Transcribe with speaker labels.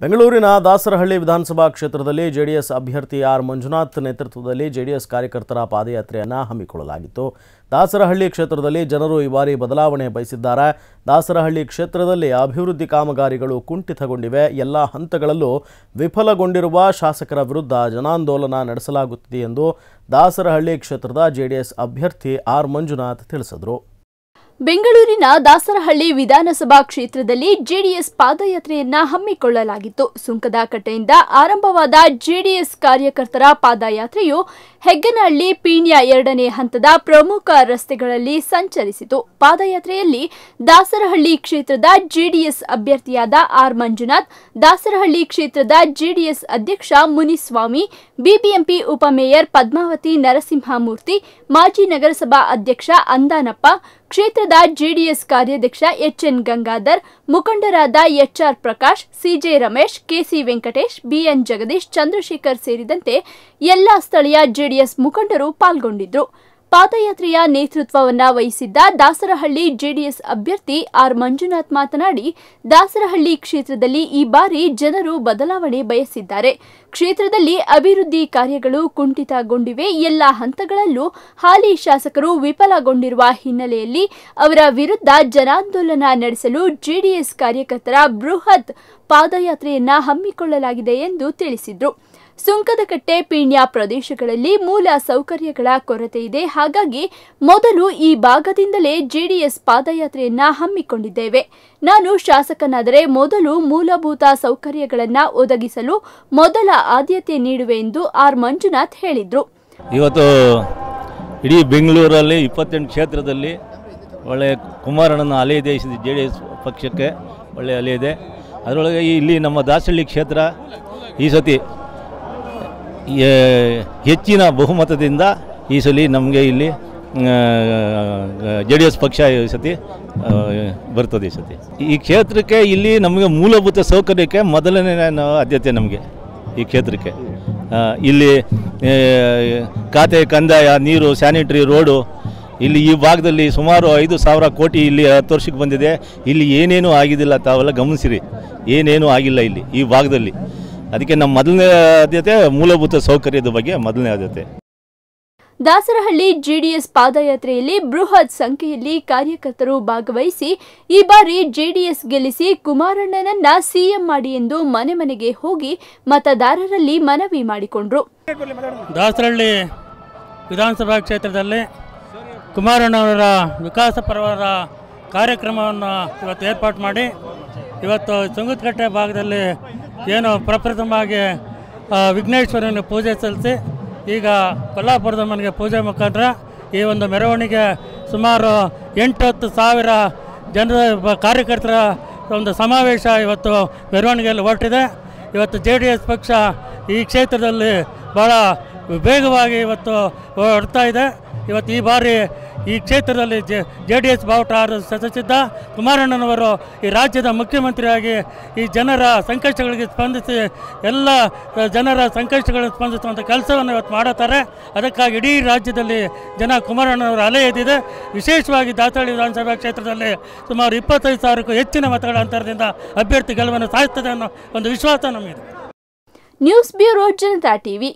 Speaker 1: ಬೆಂಗಳೂರಿನ ದಾಸರಹಳ್ಳಿ ವಿಧಾನಸಭಾ ಕ್ಷೇತ್ರದಲ್ಲಿ ಜೆಡಿಎಸ್ ಅಭ್ಯರ್ಥಿ ಆರ್ ಮಂಜುನಾಥ್ ನೇತೃತ್ವದಲ್ಲಿ ಜೆಡಿಎಸ್ ಕಾರ್ಯಕರ್ತರ ಪಾದಯಾತ್ರೆಯನ್ನು ಹಮ್ಮಿಕೊಳ್ಳಲಾಗಿತ್ತು ದಾಸರಹಳ್ಳಿ ಕ್ಷೇತ್ರದಲ್ಲಿ ಜನರು ಈ ಬಾರಿ ಬದಲಾವಣೆ ಬಯಸಿದ್ದಾರೆ ದಾಸರಹಳ್ಳಿ ಕ್ಷೇತ್ರದಲ್ಲಿ ಅಭಿವೃದ್ಧಿ ಕಾಮಗಾರಿಗಳು ಕುಂಠಿತಗೊಂಡಿವೆ ಎಲ್ಲ ಹಂತಗಳಲ್ಲೂ ವಿಫಲಗೊಂಡಿರುವ ಶಾಸಕರ ವಿರುದ್ಧ ಜನಾಂದೋಲನ ನಡೆಸಲಾಗುತ್ತಿದೆ ಎಂದು ದಾಸರಹಳ್ಳಿ ಕ್ಷೇತ್ರದ ಜೆಡಿಎಸ್ ಅಭ್ಯರ್ಥಿ ಆರ್ ಮಂಜುನಾಥ್ ತಿಳಿಸಿದರು
Speaker 2: ಬೆಂಗಳೂರಿನ ದಾಸರಹಳ್ಳಿ ವಿಧಾನಸಭಾ ಕ್ಷೇತ್ರದಲ್ಲಿ ಜೆಡಿಎಸ್ ಪಾದಯಾತ್ರೆಯನ್ನ ಹಮ್ಮಿಕೊಳ್ಳಲಾಗಿತ್ತು ಸುಂಕದ ಕಟ್ಟೆಯಿಂದ ಆರಂಭವಾದ ಜೆಡಿಎಸ್ ಕಾರ್ಯಕರ್ತರ ಪಾದಯಾತ್ರೆಯು ಹೆಗ್ಗನಹಳ್ಳಿ ಪೀಣ್ಯ ಎರಡನೇ ಹಂತದ ಪ್ರಮುಖ ರಸ್ತೆಗಳಲ್ಲಿ ಸಂಚರಿಸಿತು ಪಾದಯಾತ್ರೆಯಲ್ಲಿ ದಾಸರಹಳ್ಳಿ ಕ್ಷೇತ್ರದ ಜೆಡಿಎಸ್ ಅಭ್ಯರ್ಥಿಯಾದ ಆರ್ ಮಂಜುನಾಥ್ ದಾಸರಹಳ್ಳಿ ಕ್ಷೇತ್ರದ ಜೆಡಿಎಸ್ ಅಧ್ಯಕ್ಷ ಮುನಿಸ್ವಾಮಿ ಬಿಬಿಎಂಪಿ ಉಪಮೇಯರ್ ಪದ್ಮಾವತಿ ನರಸಿಂಹಮೂರ್ತಿ ಮಾಜಿ ನಗರಸಭಾ ಅಧ್ಯಕ್ಷ ಅಂದಾನಪ್ಪ ಕ್ಷೇತ್ರದ ಜೆಡಿಎಸ್ ಕಾರ್ಯಾಧ್ಯಕ್ಷ ಎಚ್ಎನ್ ಗಂಗಾಧರ್ ಮುಖಂಡರಾದ HR Prakash CJ Ramesh KC Venkatesh BN Jagadish Chandrashekar ಸೇರಿದಂತೆ ಎಲ್ಲಾ ಸ್ಥಳೀಯ ಜೆಡಿಎಸ್ ಮುಖಂಡರು ಪಾಲ್ಗೊಂಡಿದ್ದರು ಪಾದಯಾತ್ರೆಯ ನೇತೃತ್ವವನ್ನ ವಹಿಸಿದ್ದ ದಾಸರಹಳ್ಳಿ ಜೆಡಿಎಸ್ ಅಭ್ಯರ್ಥಿ ಆರ್ ಮಂಜುನಾಥ್ ಮಾತನಾಡಿ ದಾಸರಹಳ್ಳಿ ಕ್ಷೇತ್ರದಲ್ಲಿ ಈ ಬಾರಿ ಜನರು ಬದಲಾವಣೆ ಬಯಸಿದ್ದಾರೆ ಕ್ಷೇತ್ರದಲ್ಲಿ ಅಭಿವೃದ್ಧಿ ಕಾರ್ಯಗಳು ಕುಂಠಿತಗೊಂಡಿವೆ ಎಲ್ಲ ಹಂತಗಳಲ್ಲೂ ಹಾಲಿ ಶಾಸಕರು ವಿಫಲಗೊಂಡಿರುವ ಹಿನ್ನೆಲೆಯಲ್ಲಿ ಅವರ ವಿರುದ್ಧ ಜನಾಂದೋಲನ ನಡೆಸಲು ಜೆಡಿಎಸ್ ಕಾರ್ಯಕರ್ತರ ಬೃಹತ್ ಪಾದಯಾತ್ರೆಯನ್ನ ಹಮ್ಮಿಕೊಳ್ಳಲಾಗಿದೆ ಎಂದು ತಿಳಿಸಿದರು ಕಟ್ಟೆ ಪೀಣ್ಯ ಪ್ರದೇಶಗಳಲ್ಲಿ ಮೂಲ ಸೌಕರ್ಯಗಳ ಕೊರತೆ ಇದೆ ಹಾಗಾಗಿ ಮೊದಲು ಈ ಭಾಗದಿಂದಲೇ ಜೆಡಿಎಸ್ ಪಾದಯಾತ್ರೆಯನ್ನ ಹಮ್ಮಿಕೊಂಡಿದ್ದೇವೆ ನಾನು ಶಾಸಕನಾದರೆ ಮೊದಲು ಮೂಲಭೂತ ಸೌಕರ್ಯಗಳನ್ನು ಒದಗಿಸಲು ಮೊದಲ ಆದ್ಯತೆ ನೀಡುವೆ ಎಂದು ಆರ್ ಮಂಜುನಾಥ್ ಹೇಳಿದರು
Speaker 3: ಇವತ್ತು ಇಡೀ ಬೆಂಗಳೂರಲ್ಲಿ ಇಪ್ಪತ್ತೆಂಟು ಕ್ಷೇತ್ರದಲ್ಲಿ ಒಳ್ಳೆಯ ಕುಮಾರಣ್ಣನ ಅಲೆ ದೇಶದ ಜೆ ಡಿ ಎಸ್ ಪಕ್ಷಕ್ಕೆ ಒಳ್ಳೆಯ ಅಲೆ ಇದೆ ಅದರೊಳಗೆ ಇಲ್ಲಿ ನಮ್ಮ ದಾಸಳ್ಳಿ ಕ್ಷೇತ್ರ ಈ ಸತಿ ಹೆಚ್ಚಿನ ಬಹುಮತದಿಂದ ಈ ಸಲ ನಮಗೆ ಇಲ್ಲಿ ಜೆ ಡಿ ಎಸ್ ಪಕ್ಷ ಈ ಸತಿ ಬರ್ತದೆ ಈ ಸತಿ ಈ ಕ್ಷೇತ್ರಕ್ಕೆ ಇಲ್ಲಿ ನಮಗೆ ಮೂಲಭೂತ ಸೌಕರ್ಯಕ್ಕೆ ಮೊದಲನೇ ಆದ್ಯತೆ ನಮಗೆ ಈ ಕ್ಷೇತ್ರಕ್ಕೆ ಇಲ್ಲಿ ಖಾತೆ ಕಂದಾಯ ನೀರು ಸ್ಯಾನಿಟ್ರಿ ರೋಡು ಇಲ್ಲಿ ಈ ಭಾಗದಲ್ಲಿ ಸುಮಾರು ಐದು ಸಾವಿರ ಕೋಟಿ ಇಲ್ಲಿ ಹತ್ತು ವರ್ಷಕ್ಕೆ ಬಂದಿದೆ ಇಲ್ಲಿ ಏನೇನೂ ಆಗಿದ್ದಿಲ್ಲ ತಾವೆಲ್ಲ ಗಮನಿಸಿರಿ ಏನೇನೂ ಆಗಿಲ್ಲ ಇಲ್ಲಿ ಈ ಭಾಗದಲ್ಲಿ ಅದಕ್ಕೆ ನಮ್ಮ ಮೊದಲನೇ ಆದ್ಯತೆ ಮೂಲಭೂತ ಸೌಕರ್ಯದ ಬಗ್ಗೆ ಮೊದಲನೇ ಆದ್ಯತೆ
Speaker 2: ದಾಸರಹಳ್ಳಿ ಜೆಡಿಎಸ್ ಪಾದಯಾತ್ರೆಯಲ್ಲಿ ಬೃಹತ್ ಸಂಖ್ಯೆಯಲ್ಲಿ ಕಾರ್ಯಕರ್ತರು ಭಾಗವಹಿಸಿ ಈ ಬಾರಿ ಜೆಡಿಎಸ್ ಗೆಲ್ಲಿಸಿ ಕುಮಾರಣ್ಣನನ್ನ ಸಿಎಂ ಮಾಡಿ ಎಂದು ಮನೆ ಮನೆಗೆ ಹೋಗಿ ಮತದಾರರಲ್ಲಿ ಮನವಿ ಮಾಡಿಕೊಂಡ್ರು
Speaker 4: ದಾಸರಹಳ್ಳಿ ವಿಧಾನಸಭಾ ಕ್ಷೇತ್ರದಲ್ಲಿ ಕುಮಾರಣ್ಣವರ ವಿಕಾಸ ಪರವಾದ ಕಾರ್ಯಕ್ರಮವನ್ನು ಇವತ್ತು ಏರ್ಪಾಟು ಮಾಡಿ ಇವತ್ತು ಚುಂಗುತಕಟ್ಟೆ ಭಾಗದಲ್ಲಿ ಏನು ಪ್ರಪ್ರಥಮವಾಗಿ ವಿಘ್ನೇಶ್ವರನ ಪೂಜೆ ಸಲ್ಲಿಸಿ ಈಗ ಕೊಲ್ಲಾಪುರದಮ್ಮನಿಗೆ ಪೂಜೆ ಮುಖಾಂತರ ಈ ಒಂದು ಮೆರವಣಿಗೆ ಸುಮಾರು ಎಂಟತ್ತು ಸಾವಿರ ಜನರ ಕಾರ್ಯಕರ್ತರ ಒಂದು ಸಮಾವೇಶ ಇವತ್ತು ಮೆರವಣಿಗೆಯಲ್ಲಿ ಹೊರಟಿದೆ ಇವತ್ತು ಜೆ ಡಿ ಎಸ್ ಪಕ್ಷ ಈ ಕ್ಷೇತ್ರದಲ್ಲಿ ಭಾಳ ವೇಗವಾಗಿ ಇವತ್ತು ಹೊಡ್ತಾ ಇದೆ ಇವತ್ತು ಈ ಬಾರಿ ಈ ಕ್ಷೇತ್ರದಲ್ಲಿ ಜೆ ಜೆ ಡಿ ಎಸ್ ಬಾವುಟ ಸದಸ್ಯದ್ದ ಕುಮಾರಣ್ಣನವರು ಈ ರಾಜ್ಯದ ಮುಖ್ಯಮಂತ್ರಿಯಾಗಿ ಈ ಜನರ ಸಂಕಷ್ಟಗಳಿಗೆ ಸ್ಪಂದಿಸಿ ಎಲ್ಲ ಜನರ ಸಂಕಷ್ಟಗಳನ್ನು ಸ್ಪಂದಿಸುವಂಥ ಕೆಲಸವನ್ನು ಇವತ್ತು ಮಾಡುತ್ತಾರೆ ಅದಕ್ಕಾಗಿ ಇಡೀ ರಾಜ್ಯದಲ್ಲಿ ಜನ ಕುಮಾರಣ್ಣನವರ ಅಲೆ ಎದ್ದಿದೆ ವಿಶೇಷವಾಗಿ ದಾಸಾಳಿ ವಿಧಾನಸಭಾ ಕ್ಷೇತ್ರದಲ್ಲಿ ಸುಮಾರು ಇಪ್ಪತ್ತೈದು ಸಾವಿರಕ್ಕೂ ಹೆಚ್ಚಿನ ಮತಗಳ ಅಂತರದಿಂದ ಅಭ್ಯರ್ಥಿ ಗೆಲುವನ್ನು ಸಾಧಿಸುತ್ತದೆ ಅನ್ನೋ ಒಂದು ವಿಶ್ವಾಸ ನಮಗಿದೆ
Speaker 2: ನ್ಯೂಸ್ ಬ್ಯೂರೋ ಜನತಾ ಟಿವಿ